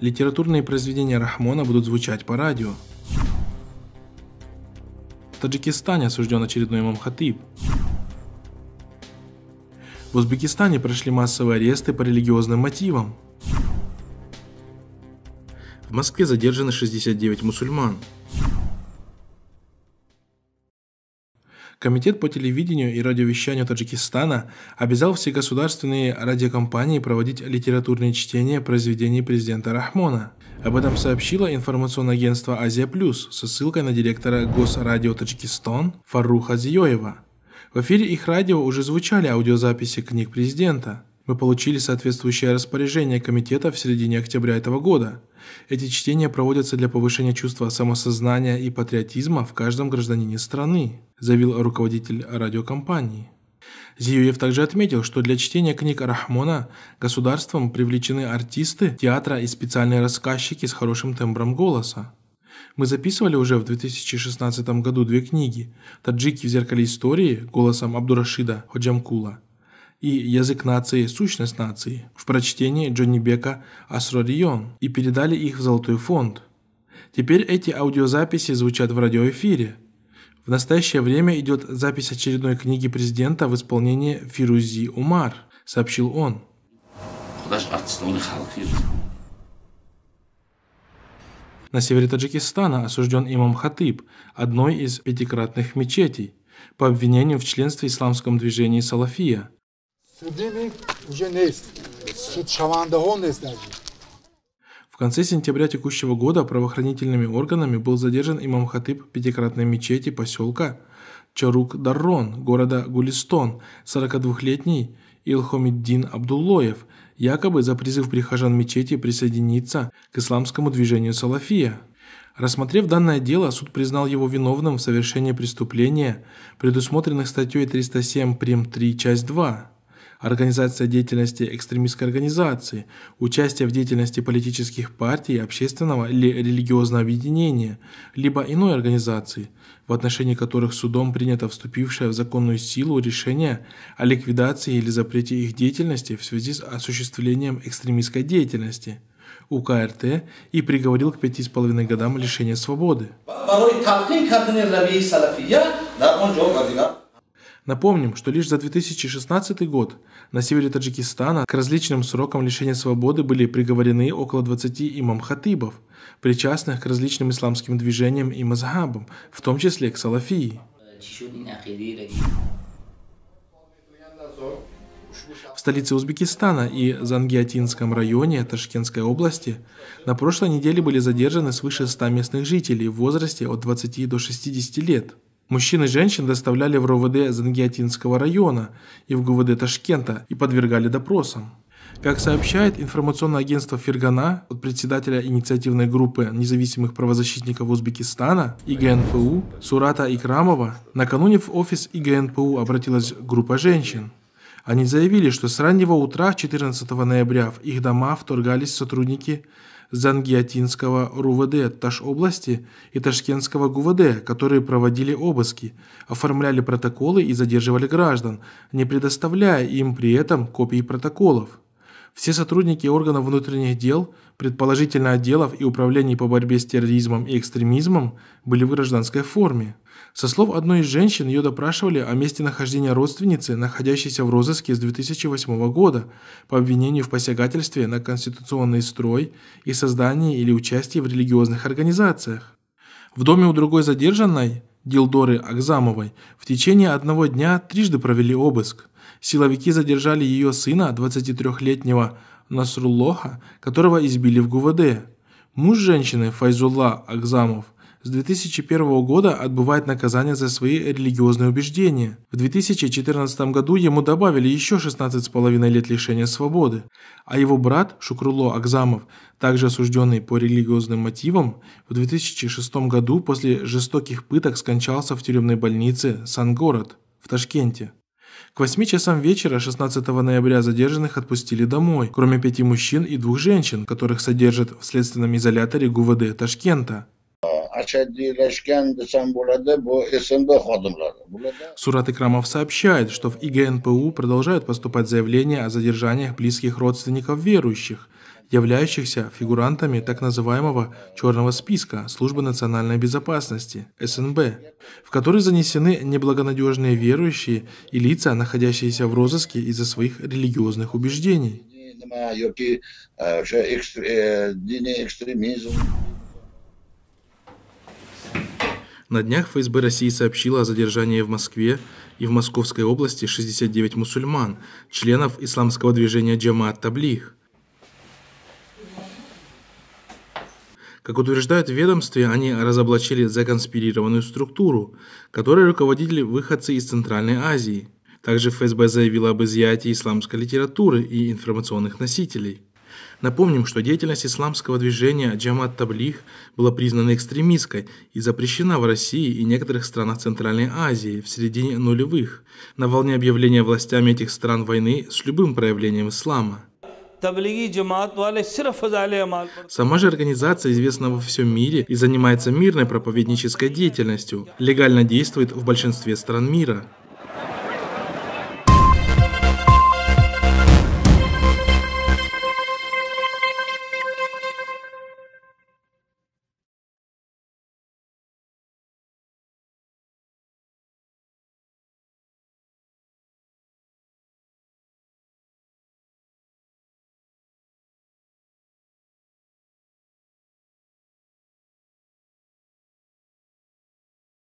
литературные произведения Рахмона будут звучать по радио. В Таджикистане осужден очередной имам Хатиб. В Узбекистане прошли массовые аресты по религиозным мотивам. В Москве задержаны 69 мусульман. Комитет по телевидению и радиовещанию Таджикистана обязал все государственные радиокомпании проводить литературные чтения произведений президента Рахмона. Об этом сообщило информационное агентство «Азия Плюс» со ссылкой на директора Госрадио Таджикистан Фаруха Зиёева. В эфире их радио уже звучали аудиозаписи книг президента. Мы получили соответствующее распоряжение комитета в середине октября этого года. Эти чтения проводятся для повышения чувства самосознания и патриотизма в каждом гражданине страны, заявил руководитель радиокомпании. Зиюев также отметил, что для чтения книг Рахмона государством привлечены артисты театра и специальные рассказчики с хорошим тембром голоса. Мы записывали уже в 2016 году две книги «Таджики в зеркале истории» голосом Абдурашида Ходжамкула – и «Язык нации, сущность нации» в прочтении Джонни Бека «Асрорион» и передали их в Золотой фонд. Теперь эти аудиозаписи звучат в радиоэфире. В настоящее время идет запись очередной книги президента в исполнении Фирузи Умар, сообщил он. На севере Таджикистана осужден имам Хатыб, одной из пятикратных мечетей, по обвинению в членстве в исламском движении Салафия – в конце сентября текущего года правоохранительными органами был задержан имам Хатыб пятикратной мечети поселка Чарук-Даррон города Гулистон, 42-летний Илхомиддин Абдуллоев, якобы за призыв прихожан мечети присоединиться к исламскому движению Салафия. Рассмотрев данное дело, суд признал его виновным в совершении преступления, предусмотренных статьей 307 прим. 3, часть 2 организация деятельности экстремистской организации, участие в деятельности политических партий, общественного или религиозного объединения, либо иной организации, в отношении которых судом принято вступившее в законную силу решение о ликвидации или запрете их деятельности в связи с осуществлением экстремистской деятельности – УКРТ и приговорил к пяти с половиной годам лишения свободы. Напомним, что лишь за 2016 год на севере Таджикистана к различным срокам лишения свободы были приговорены около 20 имам-хатибов, причастных к различным исламским движениям и мазхабам, в том числе к салафии. В столице Узбекистана и Зангиатинском районе Ташкентской области на прошлой неделе были задержаны свыше 100 местных жителей в возрасте от 20 до 60 лет. Мужчин и женщин доставляли в РОВД Зангиатинского района и в ГУВД Ташкента и подвергали допросам. Как сообщает информационное агентство Фергана от председателя инициативной группы независимых правозащитников Узбекистана ИГНПУ Сурата Икрамова, накануне в офис ИГНПУ обратилась группа женщин. Они заявили, что с раннего утра 14 ноября в их дома вторгались сотрудники Зангиатинского РУВД Таш-области и Ташкентского ГУВД, которые проводили обыски, оформляли протоколы и задерживали граждан, не предоставляя им при этом копии протоколов. Все сотрудники органов внутренних дел, предположительно отделов и управлений по борьбе с терроризмом и экстремизмом, были в гражданской форме. Со слов одной из женщин, ее допрашивали о месте нахождения родственницы, находящейся в розыске с 2008 года, по обвинению в посягательстве на конституционный строй и создании или участии в религиозных организациях. В доме у другой задержанной, Дилдоры Акзамовой, в течение одного дня трижды провели обыск – Силовики задержали ее сына, 23-летнего Насруллоха, которого избили в ГУВД. Муж женщины, Файзулла Акзамов, с 2001 года отбывает наказание за свои религиозные убеждения. В 2014 году ему добавили еще 16,5 лет лишения свободы, а его брат Шукруло Акзамов, также осужденный по религиозным мотивам, в 2006 году после жестоких пыток скончался в тюремной больнице Сан-Город в Ташкенте. К 8 часам вечера 16 ноября задержанных отпустили домой, кроме пяти мужчин и двух женщин, которых содержат в следственном изоляторе ГУВД Ташкента. Сурат Икрамов сообщает, что в ИГНПУ продолжают поступать заявления о задержаниях близких родственников верующих – являющихся фигурантами так называемого «черного списка» Службы национальной безопасности, СНБ, в который занесены неблагонадежные верующие и лица, находящиеся в розыске из-за своих религиозных убеждений. На днях ФСБ России сообщила о задержании в Москве и в Московской области 69 мусульман, членов исламского движения Джамаат Таблих. Как утверждают в ведомстве, они разоблачили законспирированную структуру, которой руководили выходцы из Центральной Азии. Также ФСБ заявила об изъятии исламской литературы и информационных носителей. Напомним, что деятельность исламского движения Джамат Таблих была признана экстремистской и запрещена в России и некоторых странах Центральной Азии в середине нулевых, на волне объявления властями этих стран войны с любым проявлением ислама. Сама же организация известна во всем мире и занимается мирной проповеднической деятельностью, легально действует в большинстве стран мира.